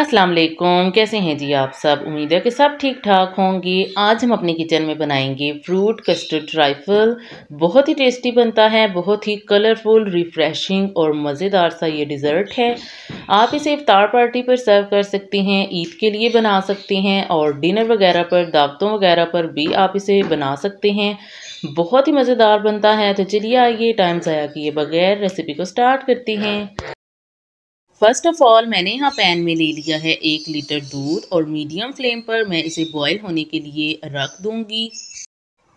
अस्सलाम वालेकुम कैसे हैं जी आप सब उम्मीद है कि सब ठीक ठाक होंगे आज हम अपने किचन में बनाएंगे फ्रूट कस्टर्ड ट्राइफल बहुत ही टेस्टी बनता है बहुत ही कलरफुल रिफ़्रेशिंग और मज़ेदार सा ये डिज़र्ट है आप इसे इफ्तार पार्टी पर सर्व कर सकते हैं ईद के लिए बना सकते हैं और डिनर वगैरह पर दावतों वगैरह पर भी आप इसे बना सकते हैं बहुत ही मज़ेदार बनता है तो चलिए आइए टाइम ज़ाया किए बगैर रेसिपी को स्टार्ट करती हैं फर्स्ट ऑफ ऑल मैंने यहाँ पैन में ले लिया है एक लीटर दूध और मीडियम फ्लेम पर मैं इसे बॉईल होने के लिए रख दूँगी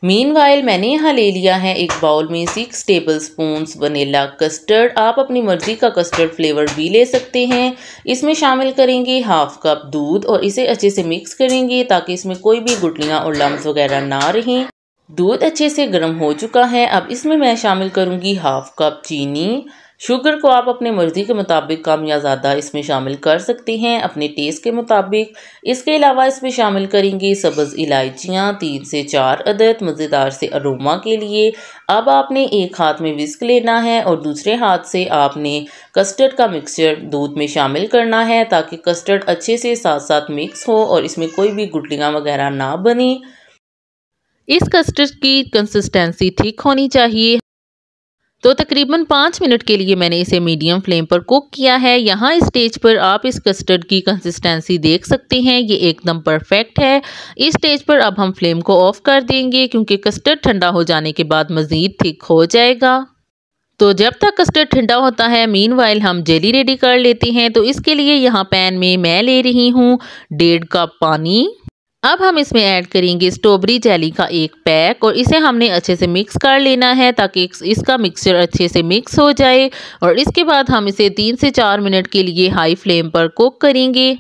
मीन वाइल मैंने यहाँ ले लिया है एक बाउल में six tablespoon vanilla custard आप अपनी मर्ज़ी का कस्टर्ड फ्लेवर भी ले सकते हैं इसमें शामिल करेंगे हाफ कप दूध और इसे अच्छे से मिक्स करेंगे ताकि इसमें कोई भी गुटलियाँ और लम्ब वगैरह ना रहें दूध अच्छे से गर्म हो चुका है अब इसमें मैं शामिल करूँगी हाफ कप चीनी शुगर को आप अपने मर्ज़ी के मुताबिक कम या ज़्यादा इसमें शामिल कर सकती हैं अपने टेस्ट के मुताबिक इसके अलावा इसमें शामिल करेंगी सब्ज़ इलायचियाँ तीन से चार अदद मज़ेदार से अरोमा के लिए अब आपने एक हाथ में विस्क लेना है और दूसरे हाथ से आपने कस्टर्ड का मिक्सचर दूध में शामिल करना है ताकि कस्टर्ड अच्छे से साथ साथ मिक्स हो और इसमें कोई भी गुटलियाँ वगैरह ना बने इस कस्टर्ड की कंसिस्टेंसी ठीक होनी चाहिए तो तकरीबन पाँच मिनट के लिए मैंने इसे मीडियम फ्लेम पर कुक किया है यहाँ स्टेज पर आप इस कस्टर्ड की कंसिस्टेंसी देख सकते हैं ये एकदम परफेक्ट है इस स्टेज पर अब हम फ्लेम को ऑफ कर देंगे क्योंकि कस्टर्ड ठंडा हो जाने के बाद मज़ीद थिक हो जाएगा तो जब तक कस्टर्ड ठंडा होता है मीन वाइल हम जेली रेडी कर लेते हैं तो इसके लिए यहाँ पैन में मैं ले रही हूँ डेढ़ कप पानी अब हम इसमें ऐड करेंगे स्ट्रॉबेरी जेली का एक पैक और इसे हमने अच्छे से मिक्स कर लेना है ताकि इसका मिक्सचर अच्छे से मिक्स हो जाए और इसके बाद हम इसे तीन से चार मिनट के लिए हाई फ्लेम पर कुक करेंगे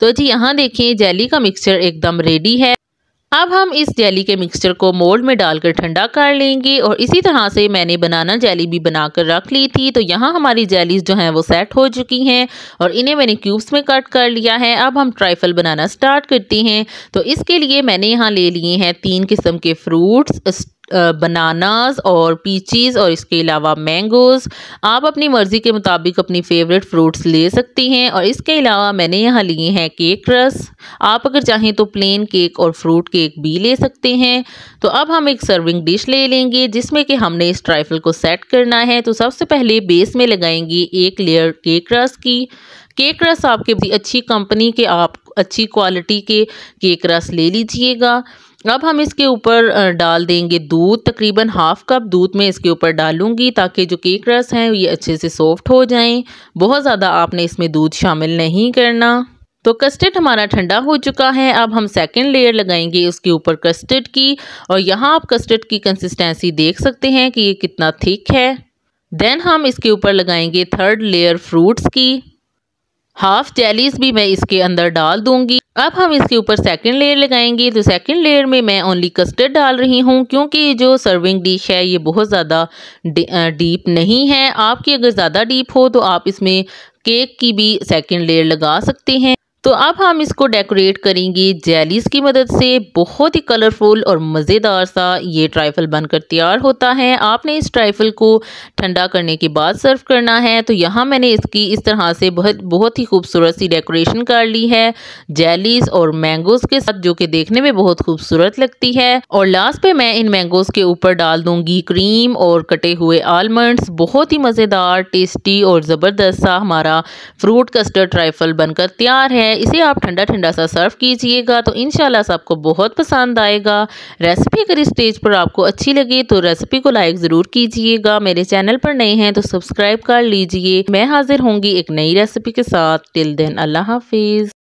तो जी यहाँ देखिए जेली का मिक्सचर एकदम रेडी है अब हम इस जेली के मिक्सचर को मोल्ड में डालकर ठंडा कर लेंगे और इसी तरह से मैंने बनाना जेली भी बनाकर रख ली थी तो यहाँ हमारी जेलीज जो हैं वो सेट हो चुकी हैं और इन्हें मैंने क्यूब्स में कट कर लिया है अब हम ट्राइफल बनाना स्टार्ट करते हैं तो इसके लिए मैंने यहाँ ले लिए हैं तीन किस्म के फ्रूट्स बनानास और पीचीज़ और इसके अलावा मैंगोज़ आप अपनी मर्ज़ी के मुताबिक अपनी फेवरेट फ्रूट्स ले सकती हैं और इसके अलावा मैंने यहाँ लिए हैं केक रस आप अगर चाहें तो प्लेन केक और फ्रूट केक भी ले सकते हैं तो अब हम एक सर्विंग डिश ले लेंगे जिसमें कि हमने इस ट्राइफल को सेट करना है तो सबसे पहले बेस में लगाएंगे एक लेयर केक रस की केक रस आपके अच्छी कंपनी के आप अच्छी क्वालिटी के केक रस ले लीजिएगा अब हम इसके ऊपर डाल देंगे दूध तकरीबन हाफ कप दूध में इसके ऊपर डालूंगी ताकि जो केक रस हैं ये अच्छे से सॉफ्ट हो जाएं बहुत ज़्यादा आपने इसमें दूध शामिल नहीं करना तो कस्टर्ड हमारा ठंडा हो चुका है अब हम सेकंड लेयर लगाएंगे उसके ऊपर कस्टर्ड की और यहाँ आप कस्टर्ड की कंसिस्टेंसी देख सकते हैं कि ये कितना थिक है देन हम इसके ऊपर लगाएंगे थर्ड लेयर फ्रूट्स की हाफ जेलीस भी मैं इसके अंदर डाल दूंगी अब हम इसके ऊपर सेकंड लेयर लगाएंगे तो सेकंड लेयर में मैं ओनली कस्टर्ड डाल रही हूँ क्योंकि जो सर्विंग डिश है ये बहुत ज़्यादा डीप नहीं है आपकी अगर ज़्यादा डीप हो तो आप इसमें केक की भी सेकंड लेयर लगा सकते हैं तो अब हम इसको डेकोरेट करेंगे जेलीस की मदद से बहुत ही कलरफुल और मज़ेदार सा ये ट्राइफल बनकर तैयार होता है आपने इस ट्राइफल को ठंडा करने के बाद सर्व करना है तो यहाँ मैंने इसकी इस तरह से बहुत बहुत ही खूबसूरत सी डेकोरेशन कर ली है जेलीस और मैंगोज़ के साथ जो कि देखने में बहुत खूबसूरत लगती है और लास्ट पे मैं इन मैंगोज़ के ऊपर डाल दूँगी क्रीम और कटे हुए आलमंड्स बहुत ही मज़ेदार टेस्टी और ज़बरदस्त सा हमारा फ्रूट कस्टर्ड ट्राइफल बनकर तैयार है है इसे आप ठंडा ठंडा सा सर्व कीजिएगा तो इन आपको बहुत पसंद आएगा रेसिपी अगर इस स्टेज पर आपको अच्छी लगे तो रेसिपी को लाइक ज़रूर कीजिएगा मेरे चैनल पर नए हैं तो सब्सक्राइब कर लीजिए मैं हाजिर होंगी एक नई रेसिपी के साथ टिल देन अल्लाह हाफिज़